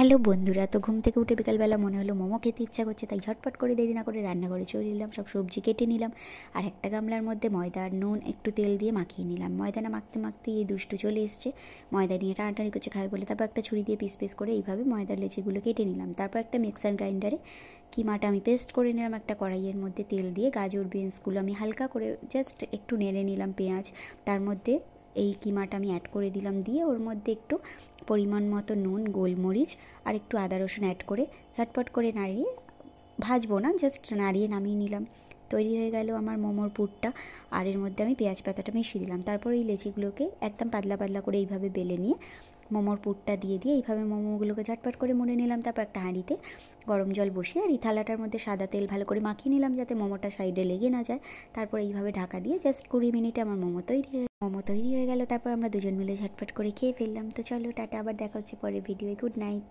hello বন্ধুরা তো ঘুম থেকে উঠে বিকালবেলা মনে হলো মোমো খেতে ইচ্ছা করছে তাই ঝটপট করে দেরি না করে রান্না করে চলে নিলাম সব সবজি কেটে নিলাম আর একটা গামলার মধ্যে ময়দা আর নুন একটু তেল দিয়ে মাখিয়ে নিলাম ময়দা না মাখতে মাখতে এই দুষ্টু চলে এসছে ময়দা নিয়ে টানাটানি করছে খাবে বলে তারপর একটা ছুরি দিয়ে পিস পিস করে এইভাবে ময়দার লেচিগুলো কেটে নিলাম তারপর একটা মিক্সার গ্রাইন্ডারে কিমাটা আমি পেস্ট করে নিলাম একটা কড়াইয়ের মধ্যে তেল দিয়ে গাজর বিনসগুলো আমি হালকা করে জাস্ট একটু নেড়ে নিলাম পেঁয়াজ তার মধ্যে এই কিমাটা আমি অ্যাড করে দিলাম দিয়ে ওর মধ্যে একটু পরিমাণ মতো নুন গোলমরিচ আর একটু আদা রসুন অ্যাড করে ঝটপট করে নাড়িয়ে ভাজবো না জাস্ট নাড়িয়ে নামিয়ে নিলাম তৈরি হয়ে গেল আমার মোমোর পুরটা আর এর মধ্যে আমি পেঁয়াজ পাতাটা মিশিয়ে দিলাম তারপর এই লেচিগুলোকে একদম পাতলা পাতলা করে এইভাবে বেলে নিয়ে মোমোর পুরটা দিয়ে দিয়ে এইভাবে মোমোগুলোকে ঝটপট করে মুড়ে নিলাম তারপর একটা হাঁড়িতে গরম জল বসিয়ে আর এই থালাটার মধ্যে সাদা তেল ভালো করে মাখিয়ে নিলাম যাতে মোমোটা সাইডে লেগে না যায় তারপর এইভাবে ঢাকা দিয়ে জাস্ট কুড়ি মিনিটে আমার মোমো তৈরি মোমো তৈরি হয়ে গেল তারপর আমরা দুজন মিলে ঝটপট করে খেয়ে ফেললাম তো চলো টাটা আবার দেখা হচ্ছে পরের ভিডিও গুড নাইট